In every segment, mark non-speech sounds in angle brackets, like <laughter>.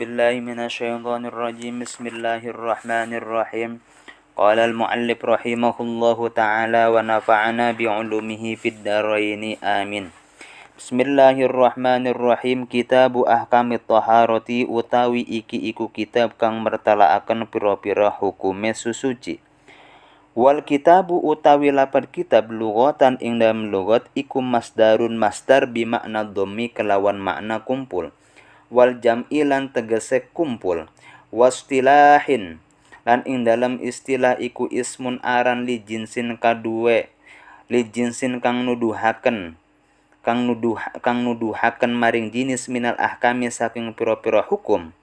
بالله من الشيطان الرجيم بسم الله الرحمن الرحيم قال المعلم رحمه الله تعالى ونفعنا بعلومه في الدارين آمين بسم الله الرحمن الرحيم كتاب أحكام الطهارة إكي إكو كتاب كان مرتلا أكن pira-pira حكومة susuci Wal kitabu utawi lapar kitab lugotan ing dalam lugot iku masdarun masdar bimakna domi kelawan makna kumpul wal jam'i lan tegese kumpul wastilahin lan ing dalam istilah iku ismun aran li jinsin kaduwe li jinsin kang nuduhaken kang nuduh kang nuduhaken maring jinis minal ahkami saking pira-pira hukum.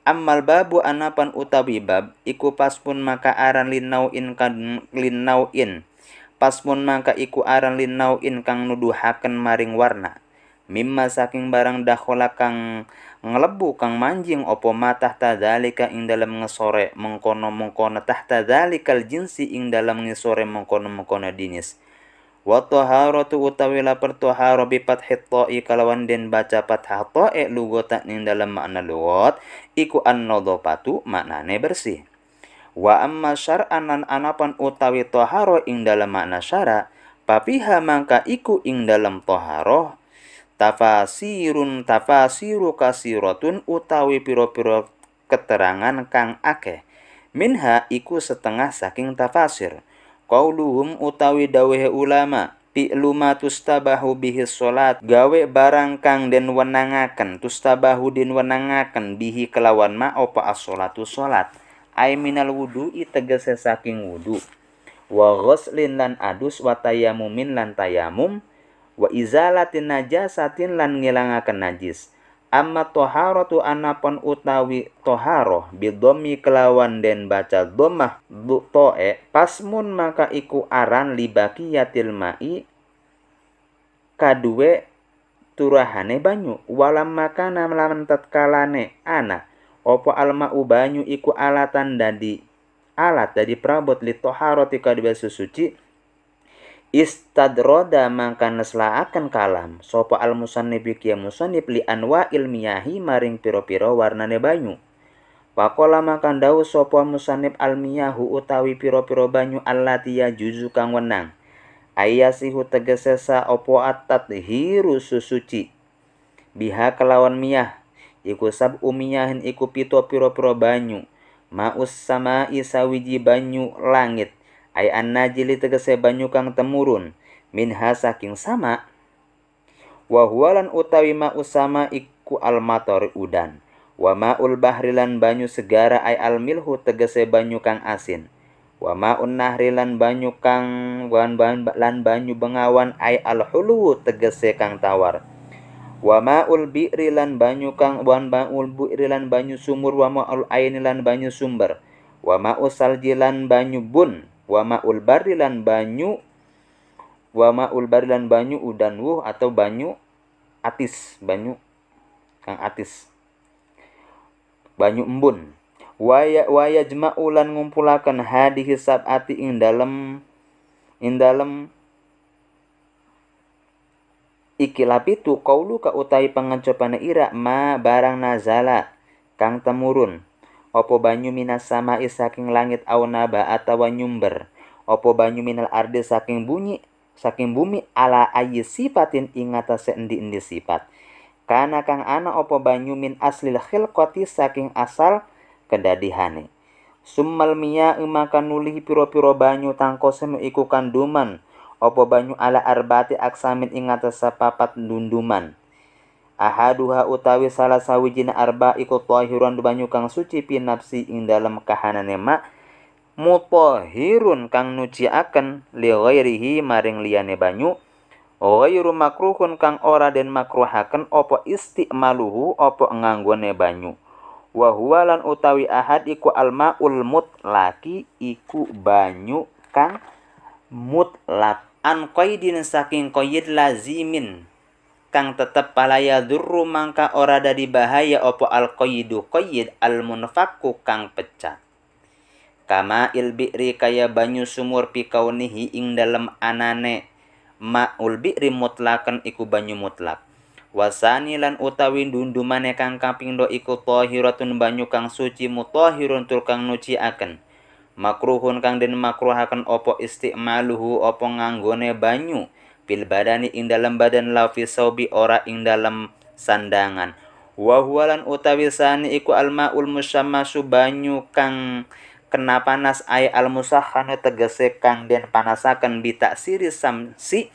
Ammal babu anapan utawi bab iku paspun maka aran linauin kan linauin. Paspun maka iku aran linauin kang nuduhaken maring warna mimma saking barang dakhola kang ngelebu kang manjing opo ma tahta dalika ing dalam ngesore mengkono mengkono tahta dalikal jinsi ing dalam ngesore mengkono mengkono dinis wa taharatu utawi la pertoharo bi fathit kalawan den baca fathah e lugota ing dalam makna lugot iku an-nadhafatu maknane bersih wa amma syar'anan anapan utawi toharo ing dalam makna syara' papiha mangka iku ing dalam toharoh Tafasirun tafasiru kasiratun utawi piro-piro keterangan kang akeh. Minha iku setengah saking tafasir. luhum utawi dawehe ulama luma tustabahu bihi sholat Gawe barang kang den wenangaken Tustabahu den wenangaken bihi kelawan ma opa as-sholatu sholat Ay minal wudu tegese saking wudu Wa ghuslin lan adus wa tayamumin lan tayamum wa izalatin najasatin lan ngilangaken najis amma toharatu anapon utawi toharo bidomi kelawan den baca domah to'e pasmun maka iku aran libaki yatil ma'i kadue turahane banyu walam maka namlaman tatkalane ana opo alma ubanyu iku alatan dadi alat dari prabot li toharo tika kadue suci istadroda nesla akan kalam Sopo al musannif musanip musannif li anwa ilmiyahi maring piro warna warnane banyu Pakola makan dawu sopo musanib almiyahu utawi piro-piro banyu alatia juzu kang wenang. Ayasihu tegesesa opo atat hiru susuci. Biha kelawan miyah. Iku sab umiyahin iku pito piro-piro banyu. Maus sama isawiji banyu langit ay Najili tegese banyu kang temurun minha saking sama wa huwalan utawi ma usama iku almator udan wa maul bahrilan banyu segara ay almilhu tegese banyu kang asin wa maun nahri banyu kang wan ban lan banyu bengawan ay alhulu tegese kang tawar wa maul bi'ri banyu kang wan baul bi'ri banyu sumur wa maul ainilan banyu sumber wa ma'u jilan banyu bun Wama ma'ul barilan banyu wama ma'ul barilan banyu udan wuh atau banyu atis banyu kang atis banyu embun waya waya ulan ngumpulakan hadi hisab ati ing dalem ing dalem iki lapitu kaulu ka utai pangancopane ira ma barang nazala kang temurun opo banyu minas sama'i saking langit aunaba atawa nyumber opo banyu minal ardi saking bunyi saking bumi ala ayi sifatin ingatase endi-endi sifat karena kang ana opo banyu min aslil khilqati saking asal kedadihane summal miya imakan nulih piro-piro banyu semu iku kanduman opo banyu ala arbati aksamin ingatase papat dunduman ahaduha utawi salah sawijin arba ikut tahirun banyu kang suci pinapsi ing dalam kahanan mak mutahhirun kang nuci akan ghairihi maring liane banyu ghairu makruhun kang ora den makruhaken isti maluhu opo nganggone banyu wahualan utawi ahad iku alma ulmut laki iku banyu kang mutlak an qaidin saking qaid lazimin kang tetep palaya duru mangka ora dari bahaya opo al koyidu koyid al munfaku kang pecah kama il bi'ri kaya banyu sumur pikaunihi ing dalam anane ul bi'ri mutlakan iku banyu mutlak wasani lan utawi dundumane kang kaping do iku tohiratun banyu kang suci mutohirun tur kang nuci akan makruhun kang den makruhakan opo istimaluhu opo nganggone banyu fil badani ing dalam badan la fi saubi ora ing dalam sandangan wa huwalan utawi sani iku maul musyammasu banyu kang kena panas ay al musahhanu tegese kang den panasaken bitaksiri samsi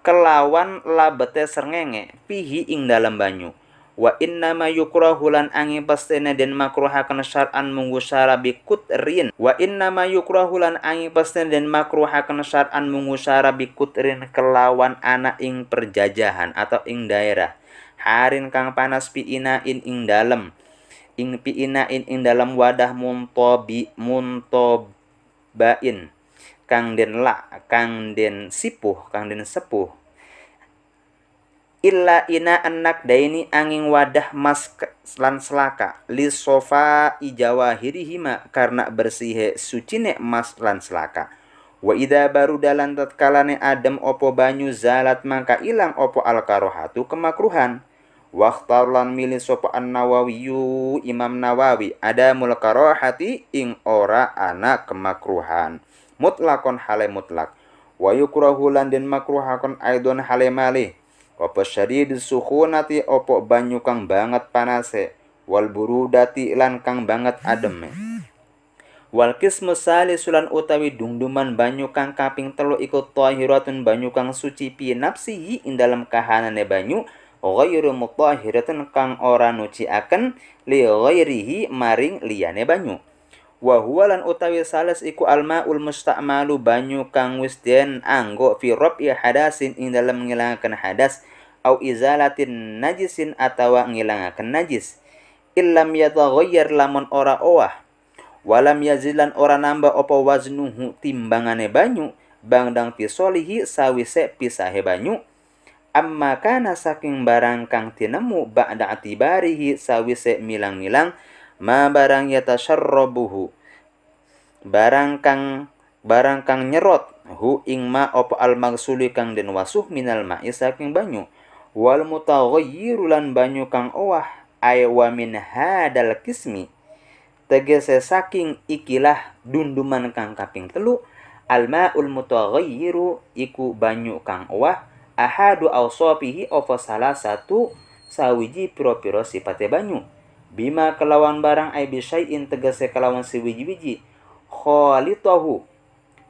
kelawan labete serngenge pihi ing dalam banyu wa inna ma yukrahu lan angin pastena den kana syar'an munggu syara bi kutrin wa inna ma yukrahu lan angin pastena den kana syar'an munggu syara bi kutrin kelawan anak ing perjajahan atau ing daerah harin kang panas pi ing dalem ing pi ing dalem wadah muntobi muntobain kang den la kang den sipuh kang den sepuh illa ina anak daini angin wadah mas lan selaka li sofa hirihima karena bersih sucine mas lan selaka wa ida baru dalan tatkalane adem opo banyu zalat maka ilang opo alkarohatu kemakruhan Waktar lan milih sopo an Nawawi, imam nawawi ada mulakarohati ing ora anak kemakruhan mutlakon hale mutlak wa yukrahu lan den makruhakon aidon hale malih Opo syadid sukhunati opo banyu kang banget panase wal dati lan kang banget adem Wal kismu sulan utawi dungduman banyu kang kaping telu iku tahiratun banyu kang suci pi nafsihi ing dalam kahanane banyu ghairu mutahhiratun kang ora nuci akan li ghairihi maring liane banyu wa huwa lan utawi sales iku alma ul musta'malu banyu kang wis den anggo fi rab'i hadasin ing dalem ngilangaken hadas au izalatin najisin atawa ngilangaken najis illam yataghayyar lamun ora owah walam yazilan ora nambah opo waznuhu timbangane banyu bangdang pisolihi sawise pisahe banyu amma kana saking barang kang tinemu ba'da atibarihi sawise milang-milang ma barang yata yatasyarrabuhu barang kang barang kang nyerot hu ing ma apa al magsuli kang den wasuh minal ma saking banyu wal mutaghayyiru lan banyu kang owah ay wa min hadal kismi tegese saking ikilah dunduman kang kaping telu al ma'ul mutaghayyiru iku banyu kang owah ahadu awsafihi apa salah satu sawiji piro-piro sifate banyu bima kelawan barang ai bisai tegese kelawan si wiji wiji khalitahu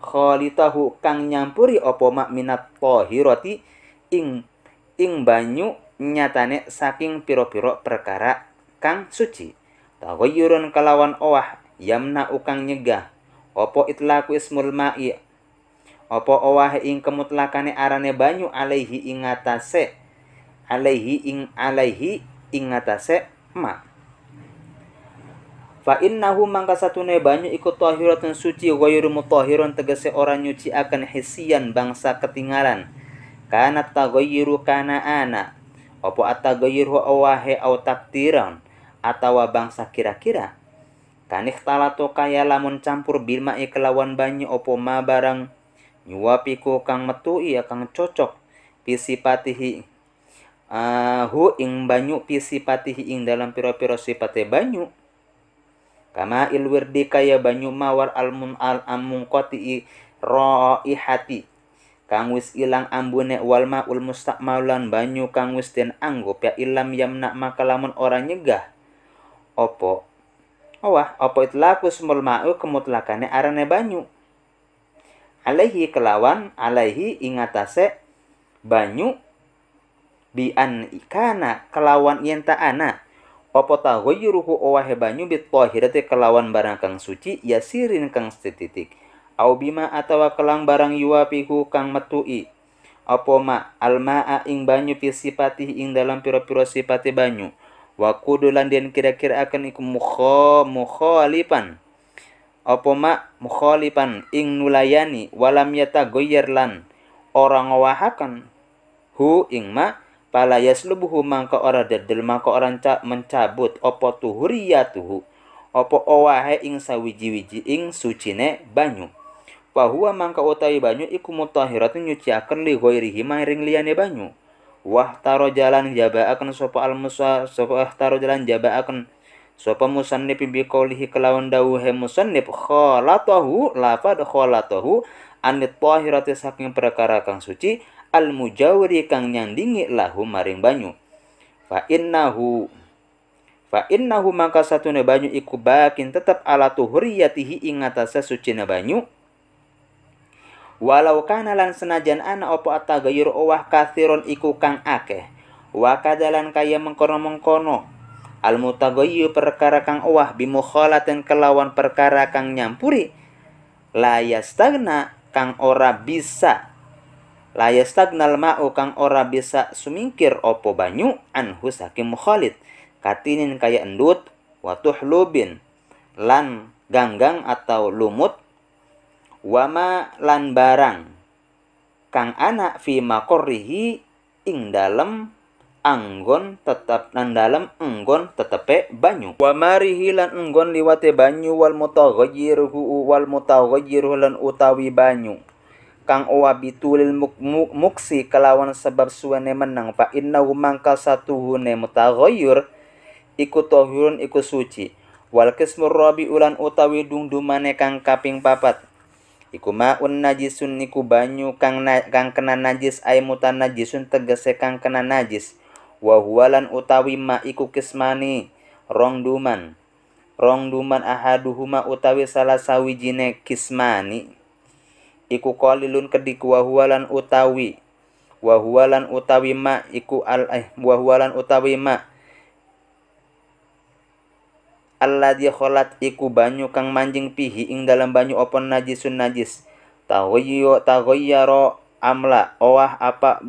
khalitahu kang nyampuri opo mak minat tahirati ing ing banyu nyatane saking piro-piro perkara kang suci taghayyurun kelawan owah yamna ukang nyegah opo itlaku ismul ma'i opo owah ing kemutlakane arane banyu alaihi ingatase alaihi ing alaihi ingatase ma' Fa innahu mangka satune banyu iku tahiratun suci ghairu mutahhirun tegese orang nyuci akan hisian bangsa ketinggalan. Kana taghayyiru kana ana. Apa ataghayyiru awahe au takdiran atawa bangsa kira-kira. Kanih talato kaya lamun campur bilma kelawan banyu opo ma barang nyuapiku kang metu iya kang cocok pisipatihi uh, hu ing banyu pisipatihi ing dalam piro-piro sifate banyu Kama il wirdi kaya banyu mawar al mun al i hati Kang wis ilang ambune wal maul Maulan banyu kang wis den anggup ya ilam yamna makalamun ora nyegah. Opo opo itu laku semul ma'u kemutlakane arane banyu. Alaihi kelawan, alaihi ingatase banyu bi an ikana kelawan yenta anak. Opo taghayyuruhu owahe banyu bit kelawan barang kang suci yasirin kang setitik, Au bima atawa kelang barang yuwapihu kang metui. Opo ma alma a ing banyu fi ing dalam piro-piro sipati banyu. waku kudulan den kira-kira akan iku mukho alipan. Opo ma alipan ing nulayani walam yata goyerlan. Orang wahakan hu ing ma Pala yaslubuhu mangka ora dedel mangka orang cak mencabut opo tuhuriyatuhu opo owahe ing sawiji-wiji ing suci ne banyu. Wahua mangka utawi banyu iku nyuci akan li hima ring liyane banyu. Wah taro jalan jaba akan sopo al musa ah taro jalan akan jaba jabaaken sapa musannif bi qaulihi kelawan dawuhe musannif khalatahu lafad kholatohu anit tahirati saking perkara kang suci al mujawri kang nyandingi lahu maring banyu fa innahu fa innahu maka satune banyu iku bakin tetap ala tuhriyatihi ingatasa suci ne banyu walau kana lan senajan ana opo atagayur owah kathiron iku kang akeh wakadalan kaya mengkono-mengkono al mutagayyu perkara kang owah bimukhalatin kelawan perkara kang nyampuri layas kang ora bisa layastagnal ma'u kang ora bisa sumingkir opo banyu anhu saking mukhalid katinin kaya endut watuh lubin lan ganggang atau lumut wama lan barang kang anak fi makorrihi ing dalem anggon tetap nan dalam enggon tetepe banyu wa marihi lan enggon liwate banyu wal mutaghayyiru wal mutaghayyiru lan utawi banyu kang owa bitulil muksi kalawan sebab suwene menang fa innahu mangkal satuhune mutaghayyur iku tahurun iku suci wal kismur rabi ulan utawi dungdumane kang kaping papat iku maun najisun iku banyu kang na, kang kena najis ay mutan najisun tegese kang kena najis wa huwalan utawi ma iku kismani rong duman rong duman ahaduhuma utawi salah sawijine kismani iku qalilun kedhiku wa huwalan utawi wa huwalan utawi ma iku al eh wa huwalan utawi ma alladzi kholat iku banyu kang manjing pihi ing dalam banyu opon najisun najis taghayyu taghayyara amla owah apa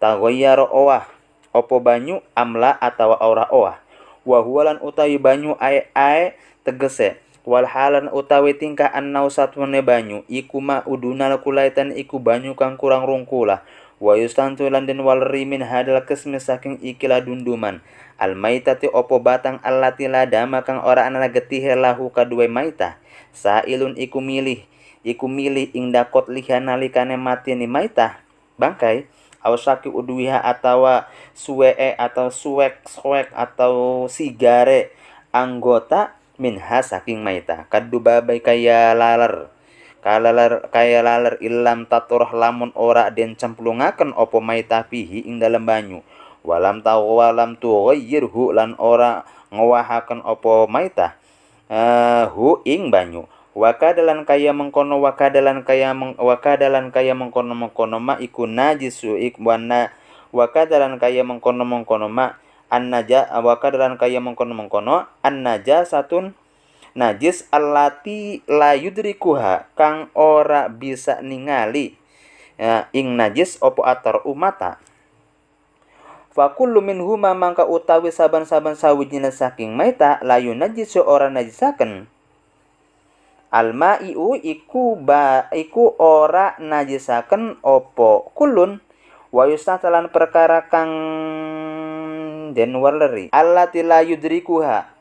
taghayyara owah opo banyu amla atau ora owah wa huwalan utawi banyu ae ae tegese wal halan utawi tingkah annau satwane banyu iku ma udunal kulaitan iku banyu kang kurang rungkula. wa yustantu lan den rimin hadal kesmi saking ikila dunduman al maitati opo batang allati ladama kang ora ana getih lahu kadue maita sailun iku milih iku milih ing dakot lihan nalikane mati ni maita. bangkai saki uduwiha atawa suwee atau suwek suwek atau sigare anggota minha saking maita babai kaya laler kalalar kaya laler ilam taturah lamun ora den cemplungaken opo maita pihi ing dalam banyu walam tau walam yirhu lan ora ngowahaken opo maita uh, hu ing banyu wakadalan kaya mengkono wakadalan kaya meng, wakadalan kaya mengkono mengkono ma iku najisu ikwana wakadalan kaya mengkono mengkono ma an naja awaka ah, dalam kaya mengkono mengkono an naja satun najis alati la kang ora bisa ningali ya, ing najis opo ator umata Fakullu huma mangka utawi saban-saban sawijina saking maita layu najis ora najisaken. iu iku ba iku ora najisaken opo kulun wa talan perkara kang ing den weleri allati la yudrikuha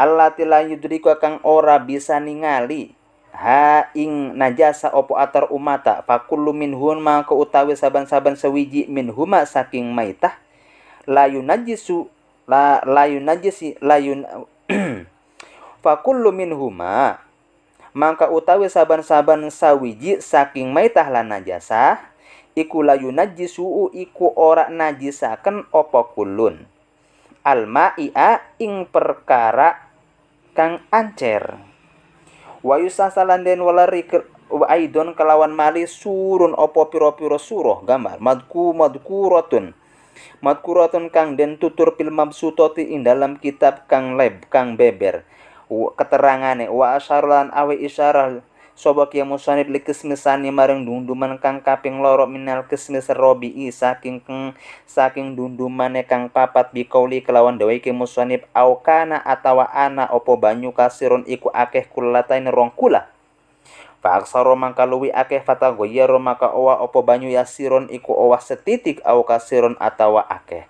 Allah tila yudriku kang ora bisa ningali ha ing najasa opo atar umata fakullu minhun mangko utawi saban-saban sewiji huma saking maitah layu najisu la layu najisi layun <clears throat> fakullu huma. mangka utawi saban-saban sawiji saking maitah lan najasa iku layu suu iku ora najisaken opo kulun alma ia ing perkara kang ancer wayu sasalan den walari ke aidon kelawan mali surun opo piro-piro suruh gambar madku madku rotun madku rotun kang den tutur fil mabsutoti ing dalam kitab kang leb kang beber keterangane wa asharlan awe isyarah Sobak kia musanid li ni mareng dunduman kang kaping loro minal kismis robi i saking keng, saking dunduman ne kang papat bikauli kelawan dawai kia musanib au kana atawa ana opo banyu kasiron iku akeh kulatain rong kula Faaksaro mangka luwi akeh fatagoyaro maka owa opo banyu yasiron iku owa setitik au kasiron atawa akeh.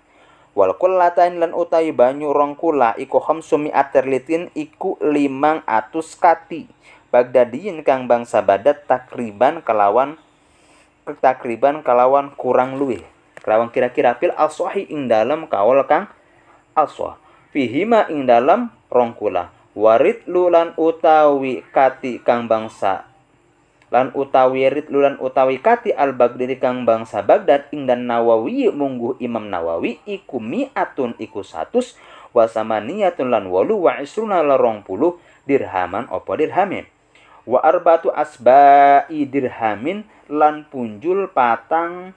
Wal kulatain lan utai banyu rong kula iku sumi aterlitin iku limang atus kati. Bagdadiin kang bangsa Badat takriban kelawan takriban kelawan kurang luwe kelawan kira-kira fil aswahi ing dalam kawal kang aswah fihima ing dalam rongkula warit lulan utawi kati kang bangsa lan utawi rit lulan utawi kati al bagdadi kang bangsa bagdad ing dan Nawawi munggu Imam Nawawi iku mi'atun iku satus wasamaniyatun lan walu wa isruna la puluh dirhaman opo dirhamin wa arbatu asba'i dirhamin lan punjul patang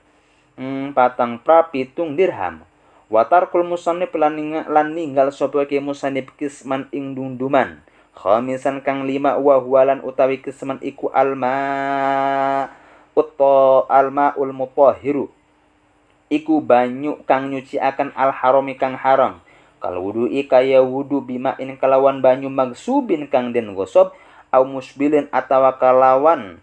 hmm, patang prapitung dirham. wa tarkul musannif lan, lan ninggal sapa ke musannif kisman ing dunduman khamisan kang lima wa hualan utawi kisman iku alma alma ul mutahhiru iku banyu kang nyuci akan al harami kang haram kal wudu kaya wudu bima in kelawan banyu magsubin kang den gosop au musbilin atawa kelawan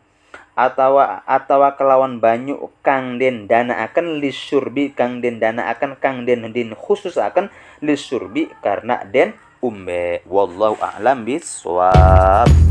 atawa atawa kelawan banyu kang den dana akan lisurbi kang den dana akan kang den din khusus akan lisurbi karena den umbe wallahu a'lam biswab